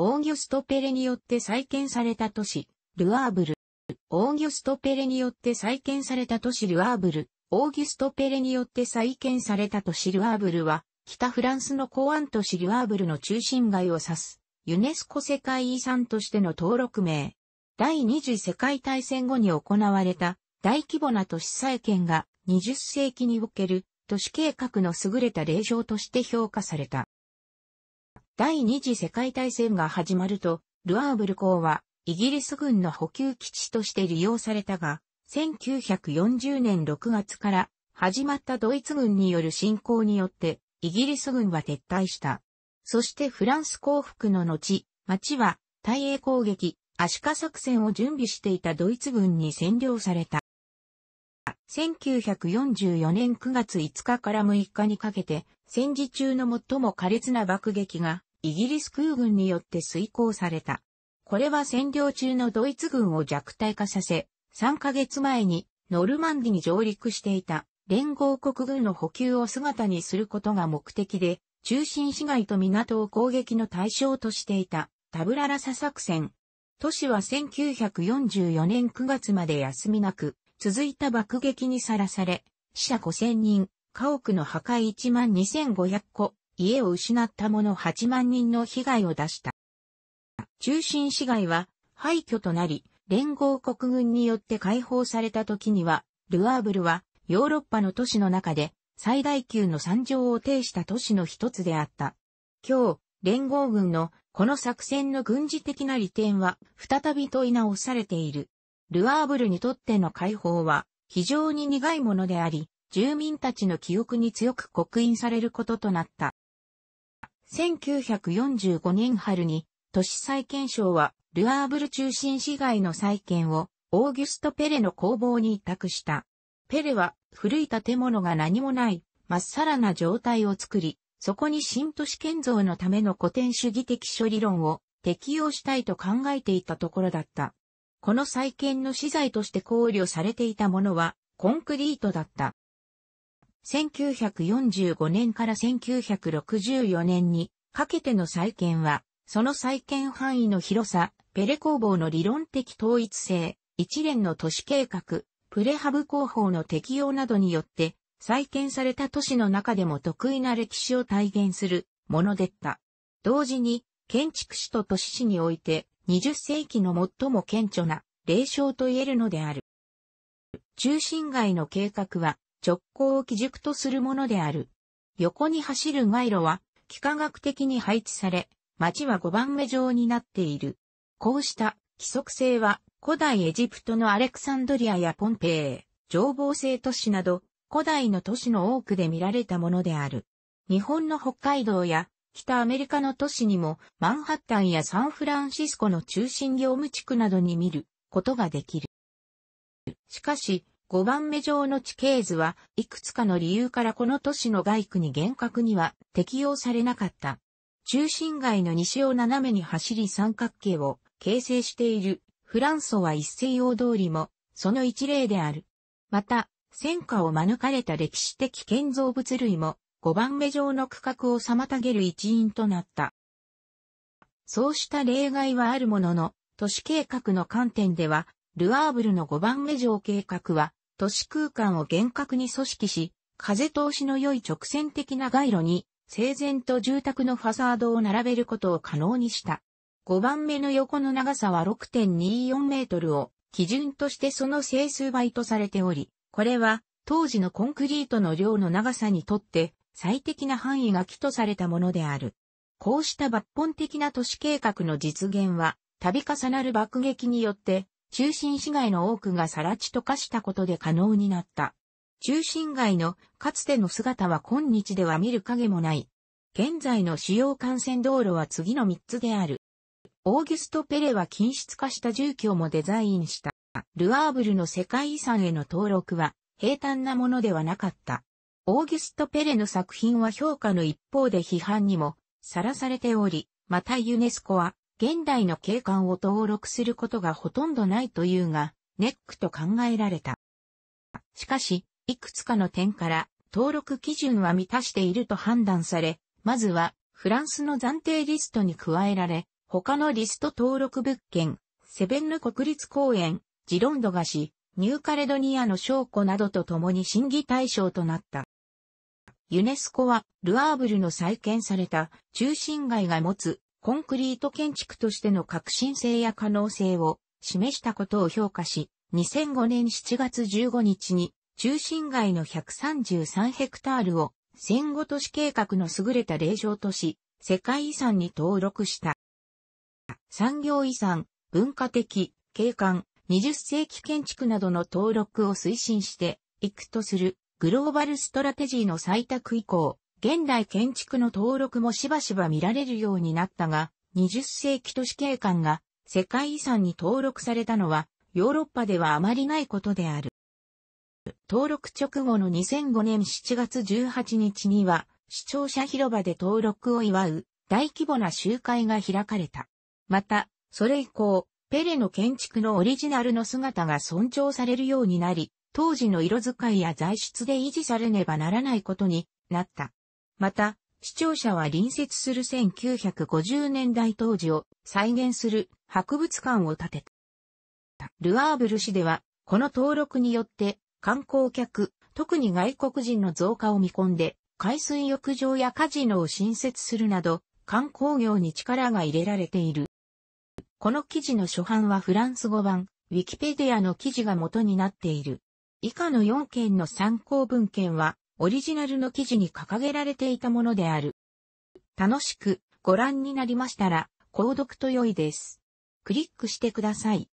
オーギュスト・ペレによって再建された都市、ルアーブル。オーギュスト・ペレによって再建された都市ルアーブル。オーギュスト・ペレによって再建された都市ルアーブルは、北フランスの港湾都市ルアーブルの中心街を指す、ユネスコ世界遺産としての登録名。第二次世界大戦後に行われた大規模な都市再建が20世紀における都市計画の優れた例証として評価された。第二次世界大戦が始まると、ルアーブル港はイギリス軍の補給基地として利用されたが、1940年6月から始まったドイツ軍による侵攻によってイギリス軍は撤退した。そしてフランス降伏の後、町は大英攻撃、アシカ作戦を準備していたドイツ軍に占領された。1944年9月5日から6日にかけて戦時中の最も苛烈な爆撃がイギリス空軍によって遂行された。これは占領中のドイツ軍を弱体化させ、3ヶ月前にノルマンディに上陸していた連合国軍の補給を姿にすることが目的で、中心市街と港を攻撃の対象としていたタブララサ作戦。都市は1944年9月まで休みなく、続いた爆撃にさらされ、死者5000人、家屋の破壊1万2500個、家を失った者8万人の被害を出した。中心市街は廃墟となり、連合国軍によって解放された時には、ルアーブルはヨーロッパの都市の中で最大級の惨状を呈した都市の一つであった。今日、連合軍のこの作戦の軍事的な利点は再び問い直されている。ルアーブルにとっての解放は非常に苦いものであり、住民たちの記憶に強く刻印されることとなった。1945年春に都市再建省はルアーブル中心市街の再建をオーギュスト・ペレの工房に委託した。ペレは古い建物が何もないまっさらな状態を作り、そこに新都市建造のための古典主義的処理論を適用したいと考えていたところだった。この再建の資材として考慮されていたものはコンクリートだった。1945年から1964年にかけての再建は、その再建範囲の広さ、ペレ工房の理論的統一性、一連の都市計画、プレハブ工法の適用などによって、再建された都市の中でも得意な歴史を体現するものでった。同時に、建築士と都市史において、20世紀の最も顕著な霊障と言えるのである。中心街の計画は、直行を基軸とするものである。横に走る街路は、幾何学的に配置され、街は5番目状になっている。こうした規則性は、古代エジプトのアレクサンドリアやポンペイ、情報性都市など、古代の都市の多くで見られたものである。日本の北海道や北アメリカの都市にもマンハッタンやサンフランシスコの中心業務地区などに見ることができる。しかし、5番目上の地形図は、いくつかの理由からこの都市の外区に厳格には適用されなかった。中心街の西を斜めに走り三角形を形成しているフランソは一世洋通りもその一例である。また、戦火を免れた歴史的建造物類も5番目上の区画を妨げる一因となった。そうした例外はあるものの、都市計画の観点では、ルアーブルの5番目上計画は、都市空間を厳格に組織し、風通しの良い直線的な街路に、整然と住宅のファサードを並べることを可能にした。5番目の横の長さは6.24メートルを基準としてその整数倍とされており、これは当時のコンクリートの量の長さにとって最適な範囲が基とされたものである。こうした抜本的な都市計画の実現は、度重なる爆撃によって中心市街の多くが更地と化したことで可能になった。中心街のかつての姿は今日では見る影もない。現在の主要幹線道路は次の3つである。オーギュスト・ペレは均質化した住居もデザインした。ルアーブルの世界遺産への登録は平坦なものではなかった。オーギュスト・ペレの作品は評価の一方で批判にもさらされており、またユネスコは現代の景観を登録することがほとんどないというが、ネックと考えられた。しかし、いくつかの点から登録基準は満たしていると判断され、まずはフランスの暫定リストに加えられ、他のリスト登録物件、セベンヌ国立公園、ジロンドガ子、ニューカレドニアの証拠などと共に審議対象となった。ユネスコはルアーブルの再建された中心街が持つコンクリート建築としての革新性や可能性を示したことを評価し、2005年7月15日に中心街の133ヘクタールを戦後都市計画の優れた霊場とし、世界遺産に登録した。産業遺産、文化的、景観、20世紀建築などの登録を推進して、いくとするグローバルストラテジーの採択以降、現代建築の登録もしばしば見られるようになったが、20世紀都市景観が世界遺産に登録されたのは、ヨーロッパではあまりないことである。登録直後の2005年7月18日には、視聴者広場で登録を祝う大規模な集会が開かれた。また、それ以降、ペレの建築のオリジナルの姿が尊重されるようになり、当時の色使いや材質で維持されねばならないことになった。また、視聴者は隣接する1950年代当時を再現する博物館を建てた。ルアーブル市では、この登録によって観光客、特に外国人の増加を見込んで、海水浴場やカジノを新設するなど、観光業に力が入れられている。この記事の初版はフランス語版、ウィキペディアの記事が元になっている。以下の4件の参考文献は、オリジナルの記事に掲げられていたものである。楽しくご覧になりましたら、購読と良いです。クリックしてください。